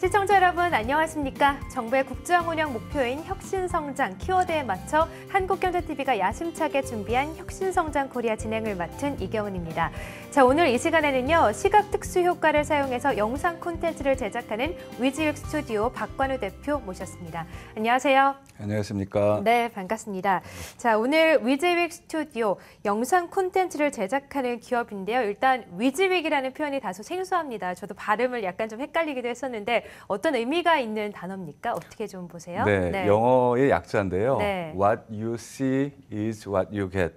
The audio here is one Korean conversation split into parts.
시청자 여러분 안녕하십니까? 정부의 국정 운영 목표인 혁신성장 키워드에 맞춰 한국경제TV가 야심차게 준비한 혁신성장 코리아 진행을 맡은 이경은입니다. 자 오늘 이 시간에는요. 시각특수 효과를 사용해서 영상 콘텐츠를 제작하는 위즈윅 스튜디오 박관우 대표 모셨습니다. 안녕하세요. 안녕하십니까? 네, 반갑습니다. 자, 오늘 위즈윅 스튜디오 영상 콘텐츠를 제작하는 기업인데요. 일단 위즈윅이라는 표현이 다소 생소합니다. 저도 발음을 약간 좀 헷갈리기도 했었는데 어떤 의미가 있는 단어입니까? 어떻게 좀 보세요? 네, 네. 영어의 약자인데요. 네. What you see is what you get.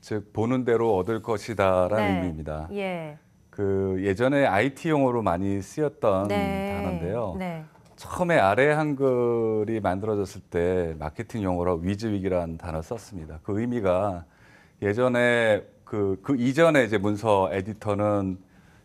즉 보는 대로 얻을 것이다라는 네. 의미입니다. 예. 그 예전에 IT 용어로 많이 쓰였던 네. 단어인데요. 네. 처음에 아래 한글이 만들어졌을 때 마케팅 용어로 위즈윅이라는 단어 썼습니다. 그 의미가 예전에 그, 그 이전에 이제 문서 에디터는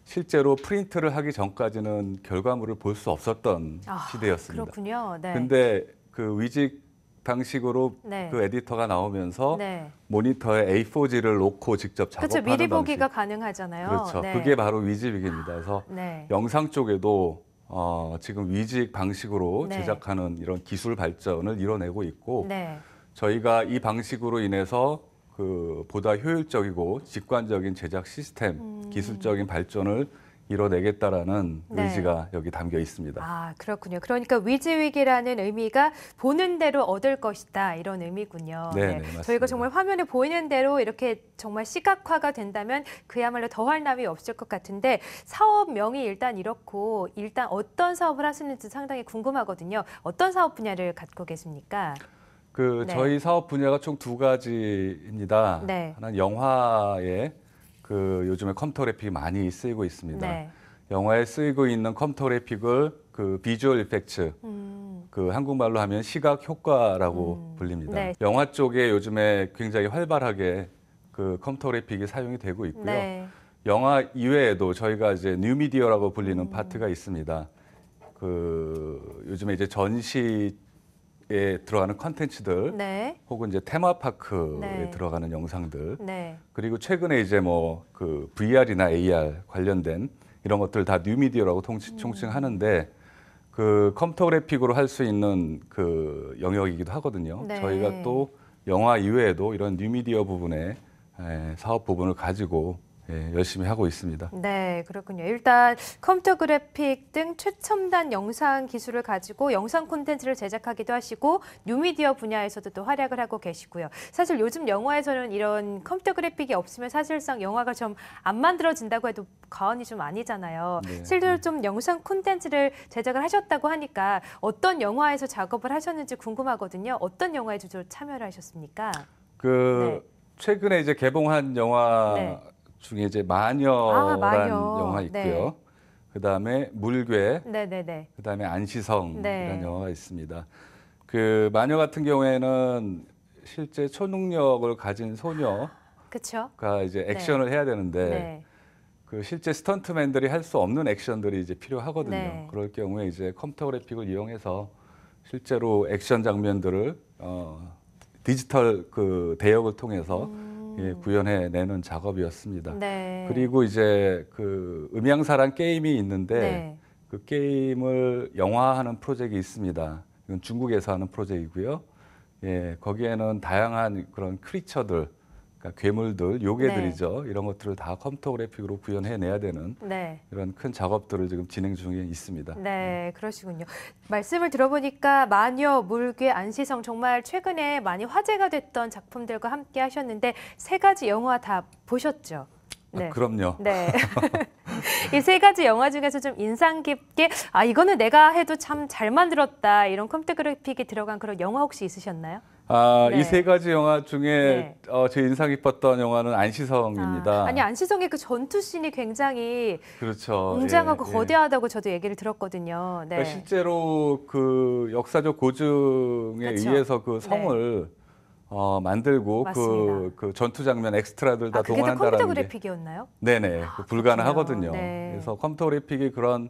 실제로 프린트를 하기 전까지는 결과물을 볼 수 없었던 아, 시대였습니다. 그렇군요. 네. 근데 그 위직 방식으로 네. 그 에디터가 나오면서 네. 모니터에 A4지를 놓고 직접 작업하는 그렇죠. 미리 보기가 방식. 가능하잖아요. 그렇죠. 네. 그게 바로 위직입니다. 그래서 아, 네. 영상 쪽에도 어, 지금 위직 방식으로 네. 제작하는 이런 기술 발전을 이뤄내고 있고 네. 저희가 이 방식으로 인해서 그 보다 효율적이고 직관적인 제작 시스템, 음. 기술적인 발전을 이뤄내겠다라는 네. 의지가 여기 담겨 있습니다. 아 그렇군요. 그러니까 위지위기라는 의미가 보는 대로 얻을 것이다 이런 의미군요. 네네, 네, 네. 네 맞습니다. 저희가 정말 화면에 보이는 대로 이렇게 정말 시각화가 된다면 그야말로 더할 나위 없을 것 같은데 사업명이 일단 이렇고 일단 어떤 사업을 하시는지 상당히 궁금하거든요. 어떤 사업 분야를 갖고 계십니까? 그 네. 저희 사업 분야가 총 두 가지입니다. 네. 하나는 영화에 그 요즘에 컴퓨터 그래픽이 많이 쓰이고 있습니다. 네. 영화에 쓰이고 있는 컴퓨터 그래픽을 그 비주얼 이펙츠, 음. 그 한국말로 하면 시각 효과라고 음. 불립니다. 네. 영화 쪽에 요즘에 굉장히 활발하게 그 컴퓨터 그래픽이 사용이 되고 있고요. 네. 영화 이외에도 저희가 이제 뉴미디어라고 불리는 음. 파트가 있습니다. 그 요즘에 이제 전시 에 들어가는 컨텐츠들 네. 혹은 이제 테마파크에 네. 들어가는 영상들 네. 그리고 최근에 이제 뭐 그 VR이나 AR 관련된 이런 것들 다 뉴미디어라고 통칭, 통칭하는데 음. 그 컴퓨터 그래픽으로 할 수 있는 그 영역이기도 하거든요. 네. 저희가 또 영화 이외에도 이런 뉴미디어 부분에 사업 부분을 가지고 예, 열심히 하고 있습니다. 네, 그렇군요. 일단 컴퓨터 그래픽 등 최첨단 영상 기술을 가지고 영상 콘텐츠를 제작하기도 하시고 뉴미디어 분야에서도 또 활약을 하고 계시고요. 사실 요즘 영화에서는 이런 컴퓨터 그래픽이 없으면 사실상 영화가 좀 안 만들어진다고 해도 과언이 좀 아니잖아요. 네, 네. 실제로 네. 좀 영상 콘텐츠를 제작을 하셨다고 하니까 어떤 영화에서 작업을 하셨는지 궁금하거든요. 어떤 영화에 주로 참여를 하셨습니까? 그 네. 최근에 이제 개봉한 영화 네. 중에 이제 마녀라는 아, 마녀. 영화 있고요. 네. 그다음에 물괴, 네네네. 그다음에 안시성이라는 네. 영화가 있습니다. 그 마녀 같은 경우에는 실제 초능력을 가진 소녀가 이제 네. 액션을 해야 되는데 네. 그 실제 스턴트맨들이 할 수 없는 액션들이 이제 필요하거든요. 네. 그럴 경우에 이제 컴퓨터 그래픽을 이용해서 실제로 액션 장면들을 어, 디지털 그 대역을 통해서 음. 예, 구현해내는 작업이었습니다. 네. 그리고 이제 그 음향사란 게임이 있는데 네. 그 게임을 영화하는 프로젝트가 있습니다. 이건 중국에서 하는 프로젝트이고요. 예, 거기에는 다양한 그런 크리처들 그러니까 괴물들, 요괴들이죠. 네. 이런 것들을 다 컴퓨터 그래픽으로 구현해내야 되는 네. 이런 큰 작업들을 지금 진행 중에 있습니다. 네, 네, 그러시군요. 말씀을 들어보니까 마녀, 물괴, 안시성 정말 최근에 많이 화제가 됐던 작품들과 함께 하셨는데 세 가지 영화 다 보셨죠? 아, 네. 아, 그럼요. 네. 이 세 가지 영화 중에서 좀 인상 깊게 아 이거는 내가 해도 참 잘 만들었다 이런 컴퓨터 그래픽이 들어간 그런 영화 혹시 있으셨나요? 아, 네. 이세 가지 영화 중에 네. 어, 제 인상 깊었던 영화는 안시성입니다. 아, 니 안시성의 그 전투 씬이 굉장히 그렇죠. 웅장하고 예, 예, 거대하다고 저도 얘기를 들었거든요. 네. 그러니까 실제로 그 역사적 고증에 그렇죠. 의해서 그 네. 성을 어, 만들고 그, 그, 전투 장면 엑스트라들 다 아, 동원한다는 게. 컴퓨터 그래픽이었나요? 네네 아, 그 불가능하거든요. 네. 그래서 컴퓨터 그래픽이 그런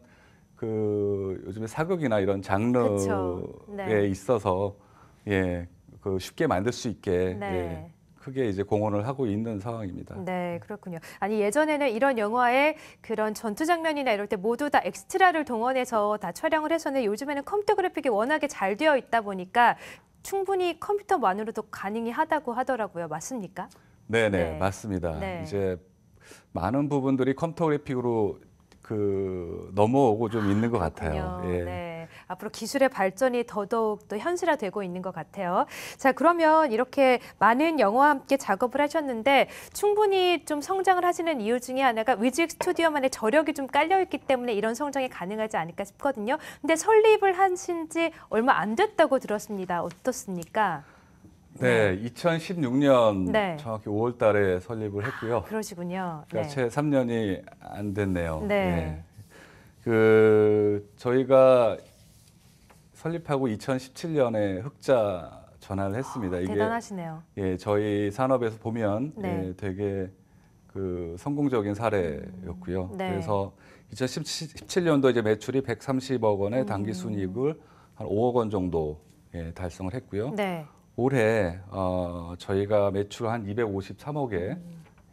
그 요즘에 사극이나 이런 장르에 그렇죠. 있어서 예그 쉽게 만들 수 있게 네. 예, 크게 이제 공헌을 하고 있는 상황입니다. 네, 그렇군요. 아니 예전에는 이런 영화에 그런 전투 장면이나 이럴 때 모두 다 엑스트라를 동원해서 다 촬영을 해서는 요즘에는 컴퓨터 그래픽이 워낙에 잘 되어 있다 보니까 충분히 컴퓨터만으로도 가능이 하다고 하더라고요. 맞습니까? 네네, 네, 네. 맞습니다. 네. 이제 많은 부분들이 컴퓨터 그래픽으로 그 넘어오고 좀 있는 것 같아요. 예. 네. 앞으로 기술의 발전이 더더욱 또 현실화되고 있는 것 같아요. 자, 그러면 이렇게 많은 영화와 함께 작업을 하셨는데 충분히 좀 성장을 하시는 이유 중에 하나가 위즈익 스튜디오만의 저력이 좀 깔려있기 때문에 이런 성장이 가능하지 않을까 싶거든요. 근데 설립을 하신 지 얼마 안 됐다고 들었습니다. 어떻습니까? 네, 2016년 네. 정확히 5월 달에 설립을 했고요. 아, 그러시군요. 그러니까 네. 채 3년이 안 됐네요. 네. 네. 그 저희가 설립하고 2017년에 흑자 전환을 했습니다. 아, 대단하시네요. 예, 저희 산업에서 보면 네. 예, 되게 그 성공적인 사례였고요. 음, 네. 그래서 2017년도 이제 매출이 130억 원에 음. 단기 순이익을 한 5억 원 정도 예, 달성을 했고요. 네. 올해 어, 저희가 매출 한 253억에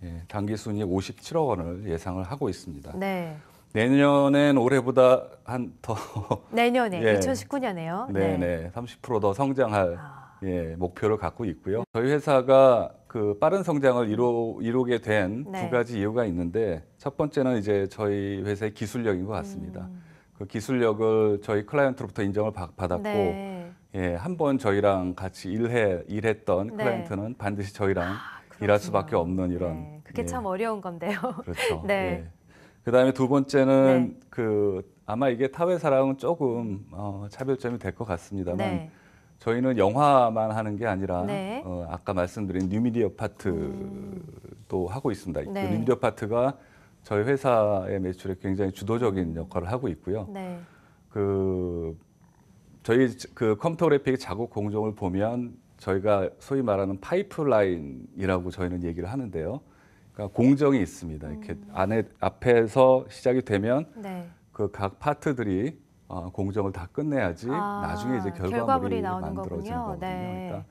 예, 단기 순이익 57억 원을 예상을 하고 있습니다. 네. 내년엔 올해보다 한 더 내년에 예, 2019년에요. 네, 네. 30%더 성장할 아. 예, 목표를 갖고 있고요. 저희 회사가 그 빠른 성장을 이루, 이루게 된두 네. 가지 이유가 있는데 첫 번째는 이제 저희 회사의 기술력인 것 같습니다. 음. 그 기술력을 저희 클라이언트로부터 인정을 받았고 네. 예, 한번 저희랑 같이 일해 일했던 네. 클라이언트는 반드시 저희랑 아, 일할 수밖에 없는 이런. 네, 그게 예. 참 어려운 건데요. 그렇죠. 네. 예. 그다음에 두 번째는 네. 그 아마 이게 타회사랑은 조금 어, 차별점이 될 것 같습니다만 네. 저희는 영화만 하는 게 아니라 네. 어, 아까 말씀드린 뉴미디어 파트도 음. 하고 있습니다. 그 네. 그 뉴미디어 파트가 저희 회사의 매출에 굉장히 주도적인 역할을 하고 있고요. 네. 그 저희 그 컴퓨터 그래픽 작업 공정을 보면 저희가 소위 말하는 파이프라인이라고 저희는 얘기를 하는데요. 그러니까 공정이 있습니다. 이렇게 음. 안에 앞에서 시작이 되면 네. 그각 파트들이 어, 공정을 다 끝내야지 아, 나중에 이제 결과물이, 결과물이 만들어지는 거군요. 네. 그러니까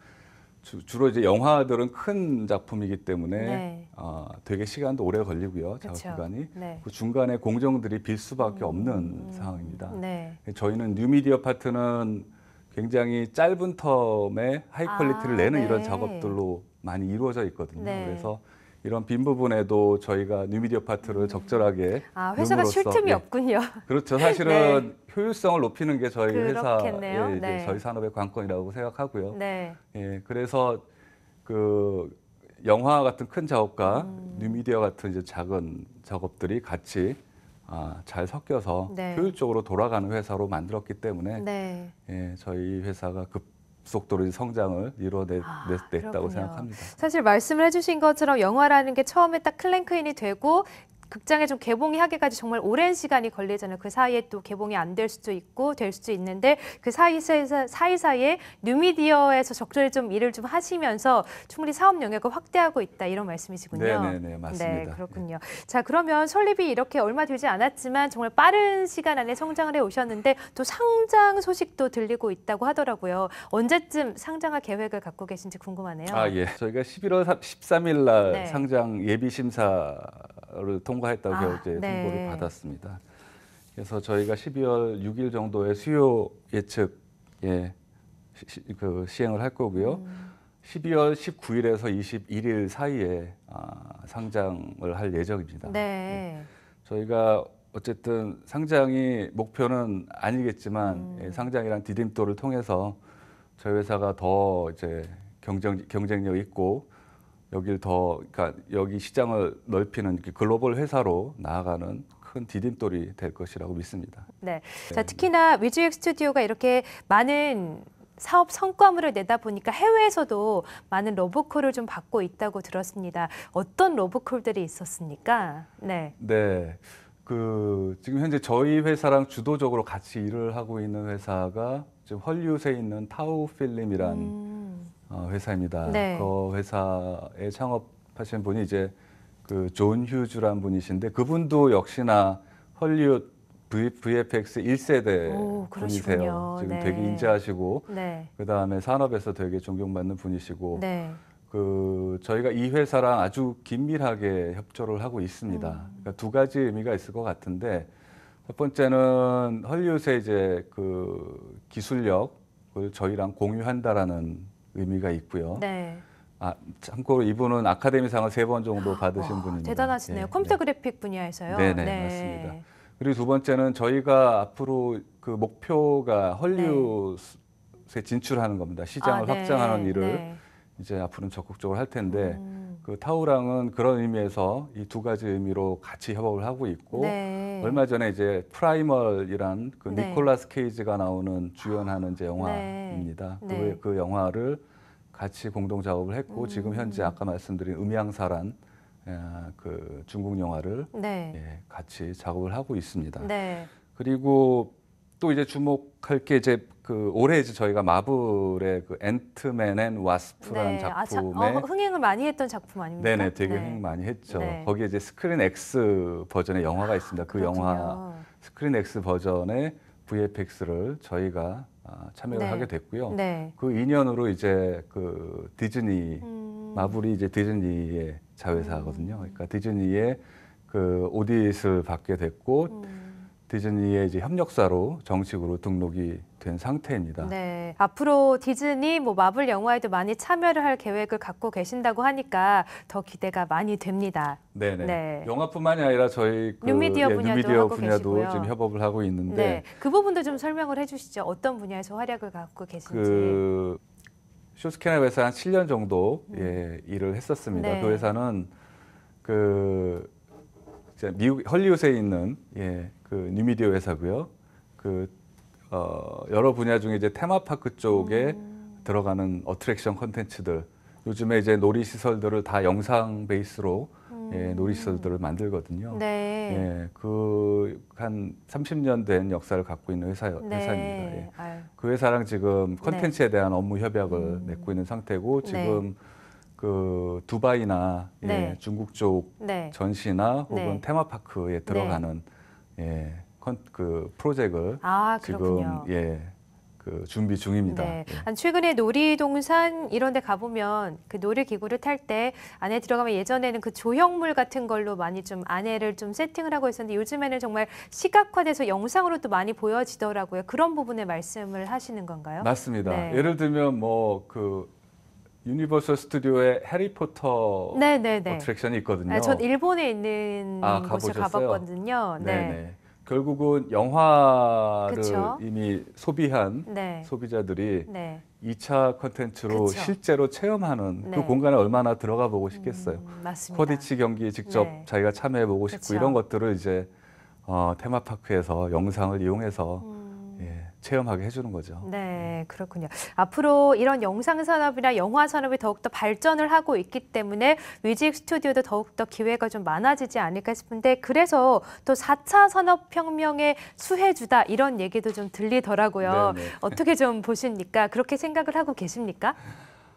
주, 로 이제 영화들은 큰 작품이기 때문에 네. 어, 되게 시간도 오래 걸리고요. 작업 그쵸. 기간이 네. 그 중간에 공정들이 빌 수밖에 음. 없는 음. 상황입니다. 네. 저희는 뉴미디어 파트는 굉장히 짧은 텀에 하이 퀄리티를 아, 내는 네. 이런 작업들로 많이 이루어져 있거든요. 네. 그래서 이런 빈 부분에도 저희가 뉴미디어 파트를 음. 적절하게 아 회사가 쉴 틈이 예. 없군요. 그렇죠. 사실은 네. 효율성을 높이는 게 저희 그렇겠네요. 회사의 예, 네. 저희 산업의 관건이라고 생각하고요. 네. 예, 그래서 그 영화 같은 큰 작업과 음. 뉴미디어 같은 이제 작은 작업들이 같이 아, 잘 섞여서 네. 효율적으로 돌아가는 회사로 만들었기 때문에 네. 예, 저희 회사가 급 속도로 성장을 이뤄냈다고 아, 생각합니다. 사실 말씀을 해주신 것처럼 영화라는 게 처음에 딱 클랭크인이 되고 극장에 좀 개봉이 하기까지 정말 오랜 시간이 걸리잖아요. 그 사이에 또 개봉이 안 될 수도 있고 될 수도 있는데 그 사이 사이 사이에 뉴미디어에서 적절히 좀 일을 좀 하시면서 충분히 사업 영역을 확대하고 있다 이런 말씀이시군요. 네, 네, 맞습니다. 네, 그렇군요. 네. 자, 그러면 설립이 이렇게 얼마 되지 않았지만 정말 빠른 시간 안에 성장을 해 오셨는데 또 상장 소식도 들리고 있다고 하더라고요. 언제쯤 상장할 계획을 갖고 계신지 궁금하네요. 아, 예. 저희가 11월 13일 날 네. 상장 예비 심사를 통 통과했다고 아, 겨울제 통보를 네. 받았습니다. 그래서 저희가 12월 6일 정도에 수요 예측 예, 시, 그 시행을 할 거고요. 음. 12월 19일에서 21일 사이에 아, 상장을 할 예정입니다. 네. 예, 저희가 어쨌든 상장이 목표는 아니겠지만 예, 음. 예, 상장이란 디딤돌을 통해서 저희 회사가 더 이제 경쟁 경쟁력 있고 여기를더 그러니까 여기 시장을 넓히는 글로벌 회사로 나아가는 큰 디딤돌이 될 것이라고 믿습니다. 네. 네. 자, 특히나 위즈엑 스튜디오가 이렇게 많은 사업 성과물을 내다 보니까 해외에서도 많은 로보콜을 좀 받고 있다고 들었습니다. 어떤 로보콜들이 있었습니까? 네. 네. 그 지금 현재 저희 회사랑 주도적으로 같이 일을 하고 있는 회사가 지금 헐리우드에 있는 타우 필름이란 음. 어, 회사입니다. 네. 그 회사에 창업하신 분이 이제 그 존 휴즈란 분이신데 그분도 역시나 헐리웃 v, VFX 1세대 오, 분이세요. 지금 네. 되게 인자하시고 네. 그다음에 산업에서 되게 존경받는 분이시고 네. 그 저희가 이 회사랑 아주 긴밀하게 협조를 하고 있습니다. 음. 그러니까 두 가지 의미가 있을 것 같은데 첫 번째는 헐리웃의 이제 그 기술력을 저희랑 공유한다라는 의미가 있고요. 네. 아, 참고로 이분은 아카데미상을 세 번 정도 아, 받으신 와, 어, 분입니다. 대단하시네요. 예, 컴퓨터 네. 그래픽 분야에서요. 네네, 네, 맞습니다. 그리고 두 번째는 저희가 앞으로 그 목표가 헐리우드에 네. 진출하는 겁니다. 시장을 아, 네, 확장하는 일을. 네. 이제 앞으로는 적극적으로 할 텐데 음. 그 타우랑은 그런 의미에서 이 두 가지 의미로 같이 협업을 하고 있고 네. 얼마 전에 이제 프라이멀이란 그 네. 니콜라스 케이지가 나오는 주연하는 이제 네. 영화입니다. 네. 네. 그, 그 영화를 같이 공동 작업을 했고 음. 지금 현재 아까 말씀드린 음양사란 아, 그 중국 영화를 네. 예, 같이 작업을 하고 있습니다. 네. 그리고 또 이제 주목할 게 이제 그 올해 이제 저희가 마블의 그 앤트맨 앤 와스프라는 네. 아, 작품에 어, 흥행을 많이 했던 작품 아닙니까? 네네 되게 네. 흥 많이 했죠. 네. 거기에 이제 스크린 X 버전의 영화가 있습니다. 그 그렇군요. 스크린 X 버전의 VFX를 저희가 아, 참여를 네. 하게 됐고요. 네. 그 인연으로 이제 그 디즈니 음, 마블이 이제 디즈니의 자회사거든요. 음. 그러니까 디즈니의 그 오디잇을 받게 됐고 음. 디즈니의 이제 협력사로 정식으로 등록이 된 상태입니다. 네, 앞으로 디즈니, 뭐 마블 영화에도 많이 참여를 할 계획을 갖고 계신다고 하니까 더 기대가 많이 됩니다. 네네. 네. 네. 영화뿐만이 아니라 저희 그, 뉴미디어 예, 분야도, 뉴미디어 분야도 지금 협업을 하고 있는데 네. 그 부분도 좀 설명을 해주시죠. 어떤 분야에서 활약을 갖고 계신지. 그 쇼스캐너 회사 한 7년 정도 음. 예, 일을 했었습니다. 네. 그 회사는 그 미국 헐리우드에 있는 예, 그 뉴미디어 회사고요. 그 어, 여러 분야 중에 이제 테마파크 쪽에 음. 들어가는 어트랙션 컨텐츠들 요즘에 이제 놀이 시설들을 다 영상 베이스로 예, 음. 예, 놀이 시설들을 만들거든요. 네. 예, 그한 30년 된 역사를 갖고 있는 회사 네. 회사입니다. 예. 그 회사랑 지금 컨텐츠에 네. 대한 업무 협약을 음. 맺고 있는 상태고 네. 지금 네. 그 두바이나 예, 네. 중국 쪽 네. 전시나 혹은 테마파크에 들어가는 예, 그 프로젝트를 아, 지금 예. 그 준비 중입니다. 네. 예. 최근에 놀이동산 이런 데 가보면 그 놀이기구를 탈 때 안에 들어가면 예전에는 그 조형물 같은 걸로 많이 좀 안에를 좀 세팅을 하고 있었는데 요즘에는 정말 시각화돼서 영상으로도 많이 보여지더라고요. 그런 부분에 말씀을 하시는 건가요? 맞습니다. 네. 예를 들면 뭐 그 유니버설 스튜디오에 해리포터 네네네. 네. 어트랙션이 있거든요. 네, 전 일본에 있는 아, 곳을 가봤거든요. 네. 네네. 결국은 영화를 그쵸? 이미 소비한 네. 소비자들이 네. 2차 컨텐츠로 그쵸? 실제로 체험하는 그 네. 그 공간에 얼마나 들어가 보고 음, 싶겠어요. 음, 맞습니다. 쿼디치 경기에 직접 네. 자기가 참여해 보고 싶고 그쵸? 이런 것들을 이제 어, 테마파크에서 영상을 이용해서 음. 체험하게 해주는 거죠. 네, 음. 그렇군요. 앞으로 이런 영상 산업이나 영화 산업이 더욱더 발전을 하고 있기 때문에 뮤직 스튜디오도 더욱더 기회가 좀 많아지지 않을까 싶은데 그래서 또 4차 산업혁명의 수혜주다 이런 얘기도 좀 들리더라고요. 네네. 어떻게 좀 보십니까? 그렇게 생각을 하고 계십니까?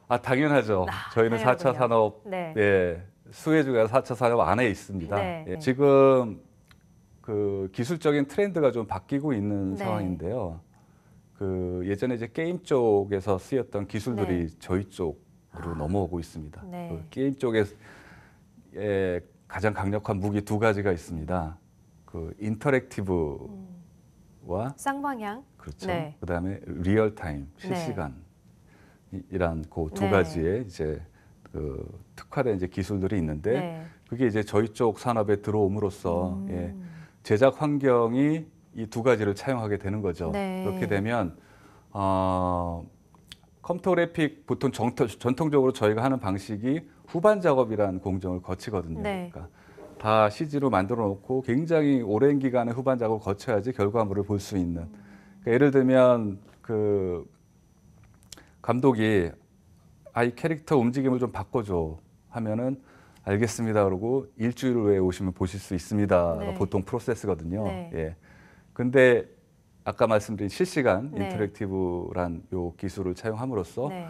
아, 당연하죠. 아, 저희는 4차 산업, 네. 예, 수혜주가 4차 산업 안에 있습니다. 네. 예, 지금 그 기술적인 트렌드가 좀 바뀌고 있는 네. 상황인데요. 그 예전에 이제 게임 쪽에서 쓰였던 기술들이 네. 저희 쪽으로 아. 넘어오고 있습니다. 네. 그 게임 쪽에 가장 강력한 무기 두 가지가 있습니다. 그 인터랙티브와 음. 쌍방향 그렇죠. 네. 그다음에 리얼 타임 네. 실시간이란 그두 네. 가지의 이제 그 특화된 이제 기술들이 있는데 네. 그게 이제 저희 쪽 산업에 들어옴으로써 예, 음. 예, 제작 환경이 이두 가지를 차용하게 되는 거죠. 네. 그렇게 되면 어, 컴토그래픽 보통 정토, 전통적으로 저희가 하는 방식이 후반 작업이라는 공정을 거치거든요. 네. 그러니까 다 CG로 만들어 놓고 굉장히 오랜 기간의 후반 작업을 거쳐야지 결과물을 볼 수 있는. 그러니까 예를 들면 그 감독이 아이 캐릭터 움직임을 좀 바꿔줘 하면은 알겠습니다 그러고 일주일 후에 오시면 보실 수 있습니다. 네. 보통 프로세스거든요. 네. 예. 근데 아까 말씀드린 실시간 네. 인터랙티브란 요 기술을 차용함으로써 네.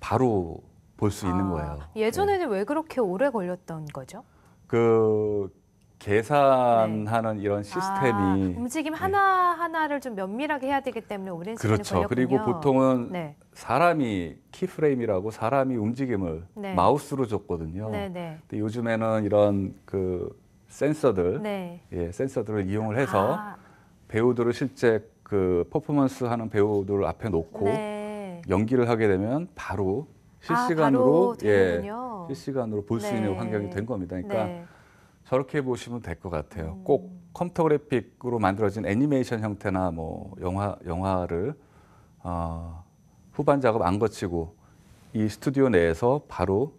바로 볼 수 있는 아, 거예요. 예전에는 네. 왜 그렇게 오래 걸렸던 거죠? 그 계산하는 네. 이런 아, 시스템이 아, 움직임 네. 하나 하나를 좀 면밀하게 해야 되기 때문에 오랜 시간 그렇죠. 걸렸군요. 그리고 보통은 네. 사람이 키프레임이라고 사람이 움직임을 네. 마우스로 줬거든요. 네, 근데 요즘에는 이런 그 센서들, 예, 센서들을 이용을 해서 아, 배우들을 실제 그 퍼포먼스 하는 배우들을 앞에 놓고 네. 연기를 하게 되면 바로 아, 실시간으로 아, 바로 예, 실시간으로 볼 수 있는 네. 환경이 된 겁니다. 네. 그러니까 저렇게 보시면 될 것 같아요. 음. 꼭 컴퓨터 그래픽으로 만들어진 애니메이션 형태나 뭐 영화 영화를 어, 후반 작업 안 거치고 이 스튜디오 내에서 바로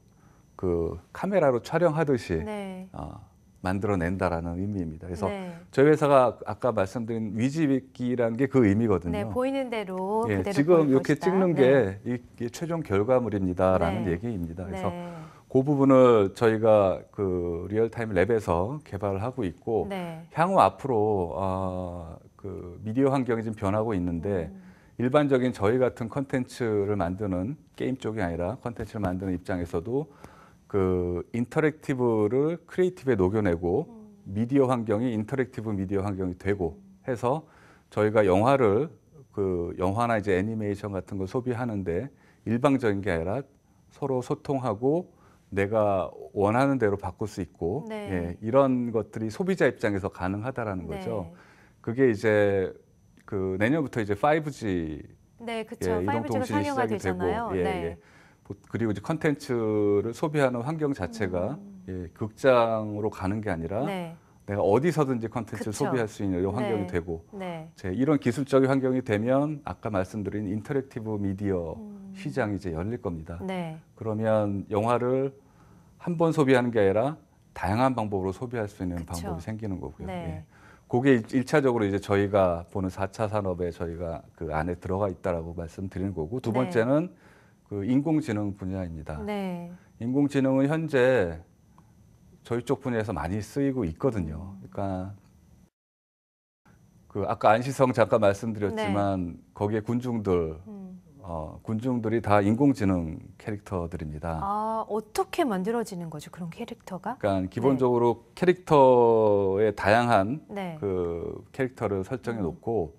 그 카메라로 촬영하듯이 네. 어, 만들어낸다라는 의미입니다. 그래서 네. 저희 회사가 아까 말씀드린 위지기라는 게 그 의미거든요. 네, 보이는 대로 예, 지금 이렇게 것이다. 찍는 네. 게 이게 최종 결과물입니다라는 네. 얘기입니다. 그래서 네. 그 부분을 저희가 그 리얼타임 랩에서 개발을 하고 있고 네. 향후 앞으로 어, 그 미디어 환경이 좀 변하고 있는데 음. 일반적인 저희 같은 컨텐츠를 만드는 게임 쪽이 아니라 컨텐츠를 만드는 입장에서도 그 인터랙티브를 크리에이티브에 녹여내고 미디어 환경이 인터랙티브 미디어 환경이 되고 해서 저희가 영화를 그 영화나 이제 애니메이션 같은 걸 소비하는데 일방적인 게 아니라 서로 소통하고 내가 원하는 대로 바꿀 수 있고 네. 예, 이런 것들이 소비자 입장에서 가능하다라는 네. 거죠. 그게 이제 그 내년부터 이제 5G 네, 그렇죠. 예, 이동통신이 시작이 되잖아요. 되고 예, 네. 예. 그리고 이제 컨텐츠를 소비하는 환경 자체가 음. 예, 극장으로 가는 게 아니라 네. 내가 어디서든지 컨텐츠를 소비할 수 있는 이런 환경이 네. 되고 네. 제 이런 기술적인 환경이 되면 아까 말씀드린 인터랙티브 미디어 음. 시장이 이제 열릴 겁니다. 네. 그러면 영화를 한 번 소비하는 게 아니라 다양한 방법으로 소비할 수 있는 그쵸. 방법이 생기는 거고요. 네. 예. 그게 일차적으로 이제 저희가 보는 4차 산업에 저희가 그 안에 들어가 있다라고 말씀드리는 거고 두 네. 번째는 그 인공지능 분야입니다. 네. 인공지능은 현재 저희 쪽 분야에서 많이 쓰이고 있거든요. 음. 그러니까 그 아까 안시성 잠깐 말씀드렸지만 네. 거기에 군중들 음. 어, 군중들이 다 인공지능 캐릭터들입니다. 아 어떻게 만들어지는 거죠 그런 캐릭터가? 그러니까 네. 기본적으로 네. 캐릭터의 다양한 네. 그 캐릭터를 설정해 음. 놓고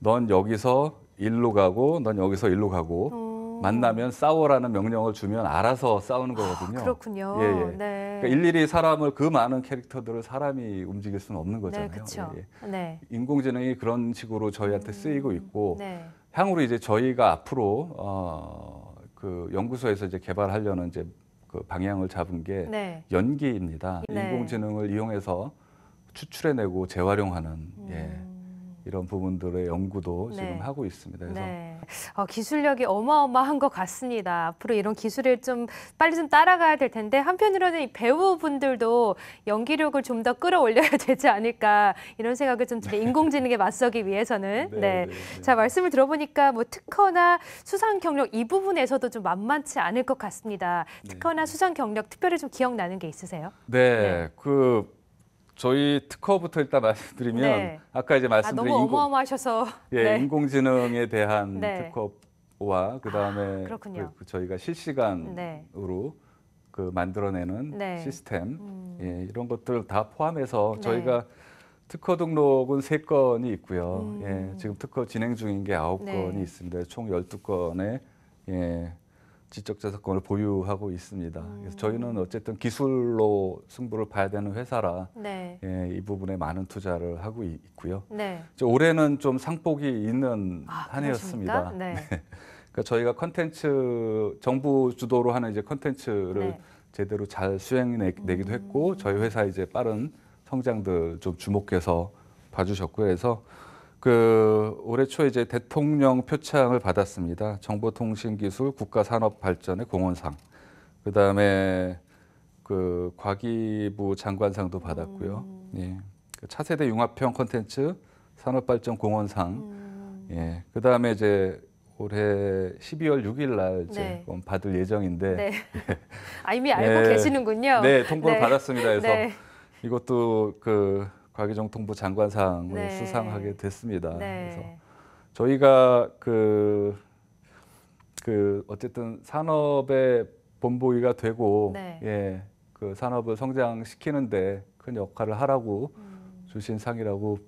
넌 여기서 일로 가고 넌 여기서 일로 가고 음. 만나면 싸워라는 명령을 주면 알아서 싸우는 아, 거거든요. 아, 그렇군요. 예, 예. 네. 그러니까 일일이 사람을 그 많은 캐릭터들을 사람이 움직일 수는 없는 네, 거잖아요. 네, 그렇죠. 예, 네. 인공지능이 그런 식으로 저희한테 음, 쓰이고 있고 네. 향후로 이제 저희가 앞으로 어, 그 연구소에서 이제 개발하려는 이제 그 방향을 잡은 게 네. 연기입니다. 네. 인공지능을 이용해서 추출해내고 재활용하는. 음. 예. 이런 부분들의 연구도 지금 네. 하고 있습니다. 그래서 네. 어, 기술력이 어마어마한 것 같습니다. 앞으로 이런 기술을 좀 빨리 좀 따라가야 될 텐데 한편으로는 배우분들도 연기력을 좀 더 끌어올려야 되지 않을까 이런 생각을 좀 드는 네. 인공지능에 맞서기 위해서는 네, 네. 네. 자 말씀을 들어보니까 뭐 특허나 수상 경력 이 부분에서도 좀 만만치 않을 것 같습니다. 특허나 수상 경력 특별히 좀 기억나는 게 있으세요? 네, 그 저희 특허부터 일단 말씀드리면 네. 아까 이제 말씀드린 아, 너무 인공, 어마어마하셔서 예, 네. 인공지능에 대한 네. 특허와 그다음에 아, 그, 저희가 실시간으로 네. 그 만들어내는 네. 시스템 음. 예, 이런 것들 다 포함해서 네. 저희가 특허 등록은 세건이 있고요. 음. 예, 지금 특허 진행 중인 게 아홉 건이 있습니다. 총 열두 건의 예, 지적 재작권을 보유하고 있습니다. 음. 그래서 저희는 어쨌든 기술로 승부를 봐야 되는 회사라 네. 예, 이 부분에 많은 투자를 하고 있, 고요 네. 올해는 좀 상복이 있는 아, 한 해였습니다. 네. 그러니까 저희가 컨텐츠 정부 주도로 하는 이제 컨텐츠를 네. 제대로 잘 수행내기도 했고 음. 저희 회사 이제 빠른 성장들 좀 주목해서 봐주셨고 해서 그 올해 초 이제 대통령 표창을 받았습니다. 정보통신기술 국가산업발전의 공헌상. 그 다음에 그 과기부 장관상도 받았고요. 음. 예. 그 차세대 융합형 콘텐츠 산업발전 공헌상. 음. 예. 그 다음에 이제 올해 12월 6일 날 이제 네. 받을 예정인데. 네. 아, 이미 알고 예. 계시는군요. 네, 통보를 네. 받았습니다. 그래서 네. 이것도 그 과기정통부 장관상을 네. 수상하게 됐습니다. 네. 그래서 저희가 그, 그 어쨌든 산업의 본보기가 되고 네. 예, 그 산업을 성장시키는데 큰 역할을 하라고 음. 주신 상이라고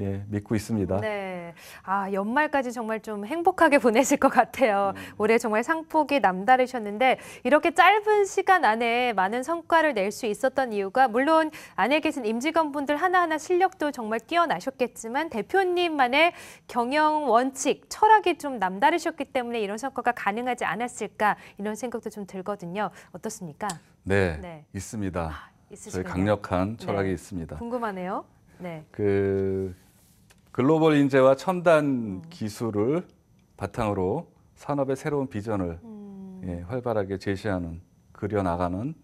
예, 믿고 있습니다. 네. 아, 연말까지 정말 좀 행복하게 보내실 것 같아요. 음. 올해 정말 상폭이 남다르셨는데 이렇게 짧은 시간 안에 많은 성과를 낼 수 있었던 이유가 물론 안에 계신 임직원분들 하나하나 실력도 정말 뛰어나셨겠지만 대표님만의 경영 원칙, 철학이 좀 남다르셨기 때문에 이런 성과가 가능하지 않았을까 이런 생각도 좀 들거든요. 어떻습니까? 네, 네. 있습니다. 아, 저희 강력한 네. 철학이 네. 있습니다. 궁금하네요. 네. 그 글로벌 인재와 첨단 음. 기술을 바탕으로 산업의 새로운 비전을 음. 예, 활발하게 제시하는 그려 나가는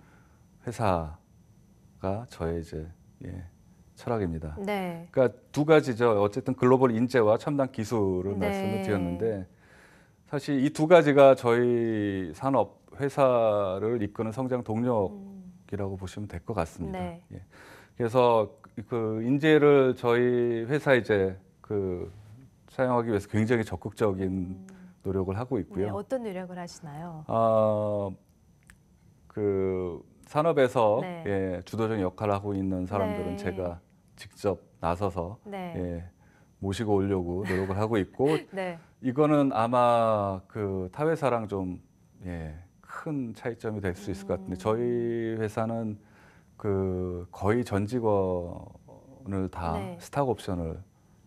회사가 저의 이제 예, 철학입니다. 네. 그러니까 두 가지죠. 어쨌든 글로벌 인재와 첨단 기술을 네. 말씀을 드렸는데 사실 이 두 가지가 저희 산업 회사를 이끄는 성장 음. 동력이라고 음. 보시면 될 것 같습니다. 네. 예. 그래서 그 인재를 저희 회사 이제 그 사용하기 위해서 굉장히 적극적인 노력을 하고 있고요. 네, 어떤 노력을 하시나요? 어, 그 산업에서 네. 예, 주도적 역할을 하고 있는 사람들은 네. 제가 직접 나서서 네. 예, 모시고 오려고 노력을 하고 있고 네. 이거는 아마 그 타회사랑 좀 예, 차이점이 될 수 있을 것 같은데 음. 저희 회사는 그 거의 전 직원을 다 네. 스탁 옵션을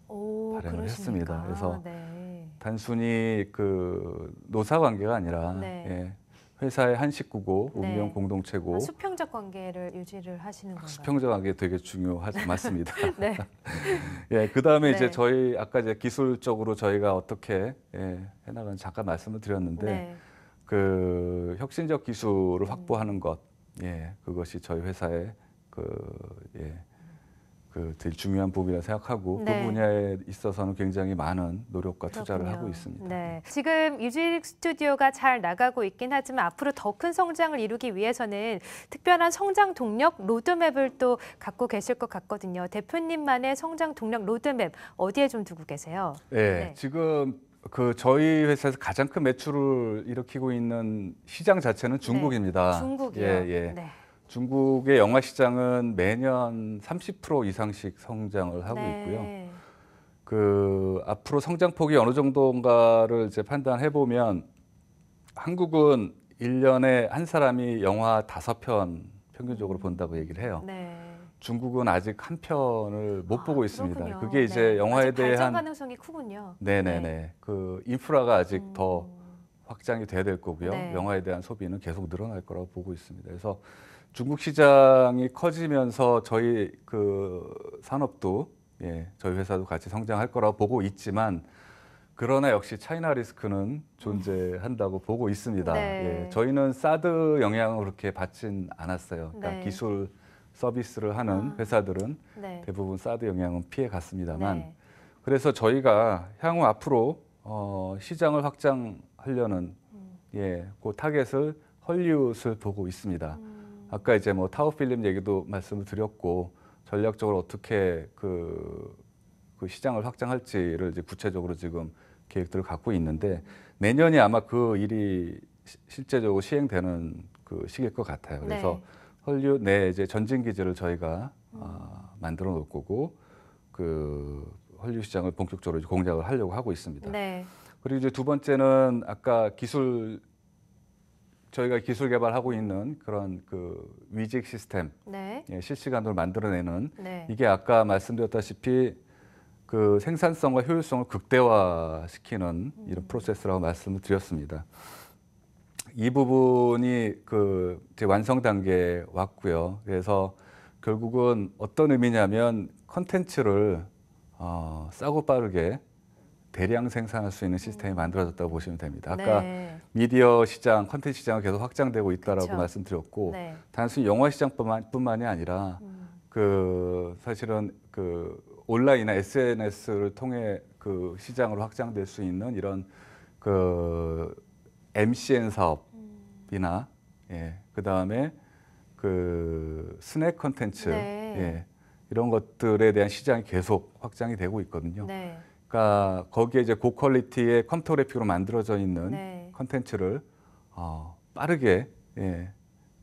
오, 발행을 했습니다. 그래서 네. 단순히 그 노사 관계가 아니라 네. 예, 회사의 한 식구고 네. 운명 공동체고 아, 수평적 관계를 유지를 하시는 건가요? 수평적 관계 되게 중요하죠. 맞습니다. 네. 예, 그다음에 이제 네. 저희 아까 이제 기술적으로 저희가 어떻게 예, 해나가는 잠깐 말씀을 드렸는데 네. 그 혁신적 기술을 음. 확보하는 것 예, 그것이 저희 회사의 그 예, 그 제일 중요한 부분이라 생각하고 그 네. 그 분야에 있어서는 굉장히 많은 노력과 투자를 그렇군요. 하고 있습니다. 네. 지금 유직 스튜디오가 잘 나가고 있긴 하지만 앞으로 더 큰 성장을 이루기 위해서는 특별한 성장 동력 로드맵을 또 갖고 계실 것 같거든요. 대표님만의 성장 동력 로드맵 어디에 좀 두고 계세요? 네, 네. 지금 그 저희 회사에서 가장 큰 매출을 일으키고 있는 시장 자체는 네, 중국입니다. 네, 중국이요. 예, 예. 네. 중국의 영화 시장은 매년 30% 이상씩 성장을 하고 네. 있고요. 그 앞으로 성장폭이 어느 정도인가를 이제 판단해 보면 한국은 일년에한 사람이 영화 다섯 편 평균적으로 본다고 얘기를 해요. 네. 중국은 아직 한 편을 못 아, 보고 있습니다. 그렇군요. 그게 이제 네. 영화에 대한 발전 가능성이 크군요. 네네네. 네. 그 인프라가 아직 음... 더 확장이 돼야 될 거고요. 네. 영화에 대한 소비는 계속 늘어날 거라고 보고 있습니다. 그래서 중국 시장이 커지면서 저희 그 산업도 예, 저희 회사도 같이 성장할 거라고 보고 있지만 그러나 역시 차이나 리스크는 존재한다고 보고 있습니다. 네. 예, 저희는 사드 영향을 그렇게 받진 않았어요. 그러니까 네. 기술 서비스를 하는 아. 회사들은 네. 대부분 사드 영향은 피해 갔습니다만 네. 그래서 저희가 향후 앞으로 어, 시장을 확장하려는 음. 예, 그 타겟을 헐리웃을 보고 있습니다. 음. 아까 이제 뭐 타워 필름 얘기도 말씀을 드렸고 전략적으로 어떻게 그, 그 시장을 확장할지를 이제 구체적으로 지금 계획들을 갖고 있는데 내년이 아마 그 일이 시, 실제적으로 시행되는 그 시기일 것 같아요. 그래서 네. 헐리우드 내 네, 이제 전진 기지를 저희가 음. 어, 만들어 놓을 거고 그 헐리우드 시장을 본격적으로 공략을 하려고 하고 있습니다. 네. 그리고 이제 두 번째는 아까 기술 저희가 기술 개발하고 있는 그런 그 위직 시스템 네. 예, 실시간으로 만들어내는 네. 이게 아까 말씀드렸다시피 그 생산성과 효율성을 극대화시키는 이런 음. 프로세스라고 말씀을 드렸습니다. 이 부분이 그 이제 완성 단계에 왔고요. 그래서 결국은 어떤 의미냐면 컨텐츠를 어, 싸고 빠르게 대량 생산할 수 있는 시스템이 음. 만들어졌다고 보시면 됩니다. 네. 아까 네. 미디어 시장, 컨텐츠 시장은 계속 확장되고 있다라고 그렇 말씀드렸고 네. 단순히 영화 시장뿐만 이 아니라 음. 그 사실은 그 온라인이나 SNS를 통해 그 시장으로 확장될 수 있는 이런 그 MCN 음. 사업이나 예, 그다음에 그 스낵 컨텐츠 네. 예, 이런 것들에 대한 시장이 계속 확장이 되고 있거든요. 네. 그러니까 거기에 이제 고퀄리티의 컴퓨터 그래픽으로 만들어져 있는 네. 컨텐츠를 어, 빠르게 예,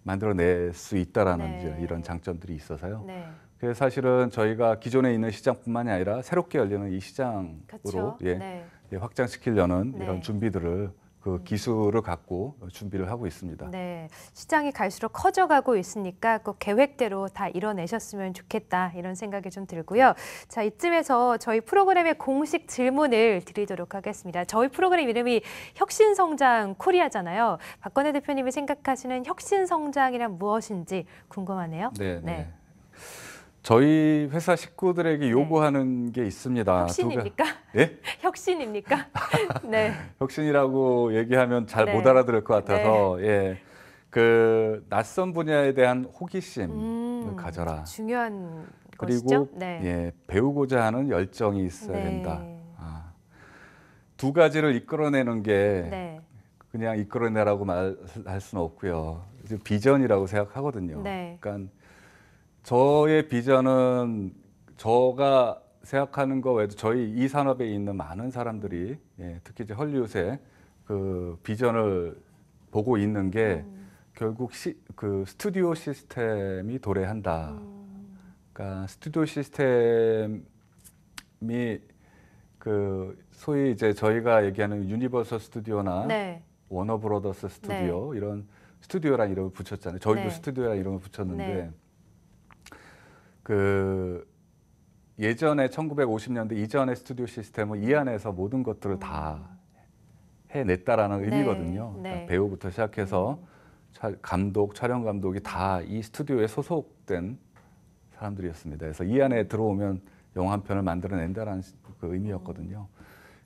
만들어낼 수 있다라는 네. 이런 제이 장점들이 있어서요. 네. 그래서 사실은 저희가 기존에 있는 시장뿐만이 아니라 새롭게 열리는 이 시장으로 그렇 예, 네. 예, 확장시키려는 이런 준비들을 그 기술을 갖고 준비를 하고 있습니다. 네, 시장이 갈수록 커져가고 있으니까 꼭 계획대로 다 이뤄내셨으면 좋겠다 이런 생각이 좀 들고요. 자 이쯤에서 저희 프로그램의 공식 질문을 드리도록 하겠습니다. 저희 프로그램 이름이 혁신성장 코리아잖아요. 박건혜 대표님이 생각하시는 혁신성장이란 무엇인지 궁금하네요. 네. 네. 네. 저희 회사 식구들에게 네. 요구하는 게 있습니다. 혁신입니까? 예? 혁신입니까? 네. 혁신이라고 얘기하면 잘못 네. 알아들을 것 같아서 네. 예. 그 낯선 분야에 대한 호기심을 음, 가져라. 중요한 그리고 네. 예, 배우고자 하는 열정이 있어야 네. 된다. 아, 두 가지를 이끌어내는 게 네. 그냥 이끌어내라고 말할 수는 없고요. 비전이라고 생각하거든요. 그러니까 저의 비전은 저가 생각하는 거 외에도 저희 이 산업에 있는 많은 사람들이 예, 특히 이제 헐리우드의 그 비전을 보고 있는 게 음. 결국 시, 그 스튜디오 시스템이 도래한다. 음. 그러니까 스튜디오 시스템이 그 소위 이제 저희가 얘기하는 유니버설 스튜디오나 네. 워너브로더스 스튜디오 네. 이런 스튜디오란 이름을 붙였잖아요. 저희도 네. 스튜디오란 이름을 붙였는데 네. 그 예전에 1950년대 이전의 스튜디오 시스템은 이 안에서 모든 것들을 다 음. 해냈다라는 네, 의미거든요. 네. 그러니까 배우부터 시작해서 음. 감독, 촬영 감독이 다 이 스튜디오에 소속된 사람들이었습니다. 그래서 이 안에 들어오면 영화 한 편을 만들어낸다라는 그 의미였거든요.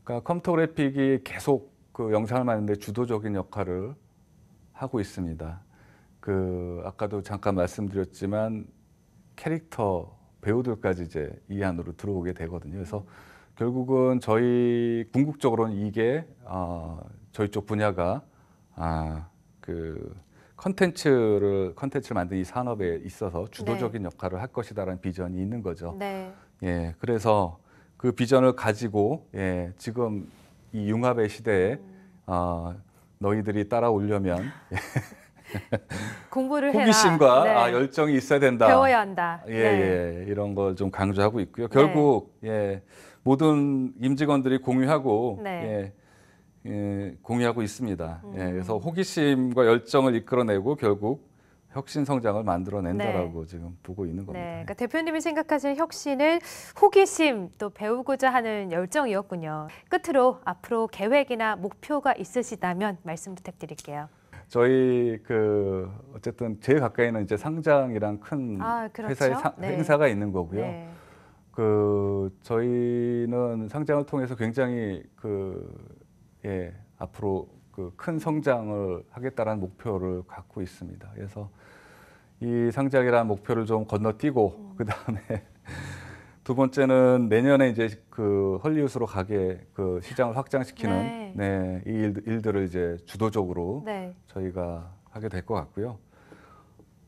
그러니까 컴토그래픽이 계속 그 영상을 만드는데 주도적인 역할을 하고 있습니다. 그 아까도 잠깐 말씀드렸지만 캐릭터 배우들까지 이제 이 안으로 들어오게 되거든요. 그래서 결국은 저희 궁극적으로는 이게 어, 저희 쪽 분야가 아, 그 컨텐츠를 컨텐츠를 만든이 산업에 있어서 네. 주도적인 네. 역할을 할 것이다라는 비전이 있는 거죠. 네. 예, 그래서 그 비전을 가지고 예, 지금 이 융합의 시대에 음. 어, 너희들이 따라오려면 예. 공부를 해라. 호기심과 아, 네. 아, 열정이 있어야 된다. 배워야 한다. 예, 네. 예. 이런 걸 좀 강조하고 있고요. 결국 네. 예. 모든 임직원들이 공유하고 네. 예. 예, 공유하고 있습니다. 예, 음. 예, 그래서 호기심과 열정을 이끌어내고 결국 혁신 성장을 만들어낸다라고 네. 지금 보고 있는 네. 겁니다. 네. 그러니까 대표님이 생각하시는 혁신은 호기심 또 배우고자 하는 열정이었군요. 끝으로 앞으로 계획이나 목표가 있으시다면 말씀 부탁드릴게요. 저희 그 어쨌든 제일 가까이는 이제 상장이랑 큰 아, 그렇죠? 회사의 상, 네. 행사가 있는 거고요. 네. 그 저희는 상장을 통해서 굉장히 그 예 앞으로 그 큰 성장을 하겠다라는 목표를 갖고 있습니다. 그래서 이 상장이라는 목표를 좀 건너뛰고 음. 그 다음에 두 번째는 내년에 이제 그 헐리우스로 가게 그 시장을 확장시키는 네. 네, 이 일, 들을 이제 주도적으로 네. 저희가 하게 될 것 같고요.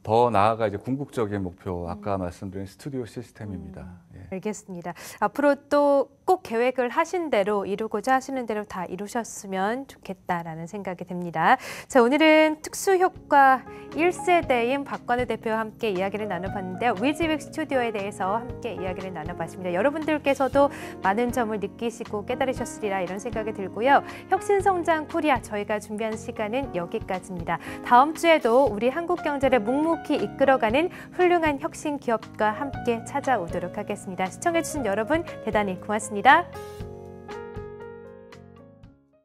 더 나아가 이제 궁극적인 목표 아까 말씀드린 스튜디오 시스템입니다. 음, 예. 알겠습니다. 앞으로 또 꼭 계획을 하신 대로 이루고자 하시는 대로 다 이루셨으면 좋겠다라는 생각이 듭니다. 자 오늘은 특수효과 1세대인 박관우 대표와 함께 이야기를 나눠봤는데요. 위즈빅 스튜디오에 대해서 함께 이야기를 나눠봤습니다. 여러분들께서도 많은 점을 느끼시고 깨달으셨으리라 이런 생각이 들고요. 혁신성장 코리아 저희가 준비한 시간은 여기까지입니다. 다음 주에도 우리 한국 경제를 묵묵 조속히 이끌어가는 훌륭한 혁신 기업과 함께 찾아오도록 하겠습니다. 시청해주신 여러분 대단히 고맙습니다.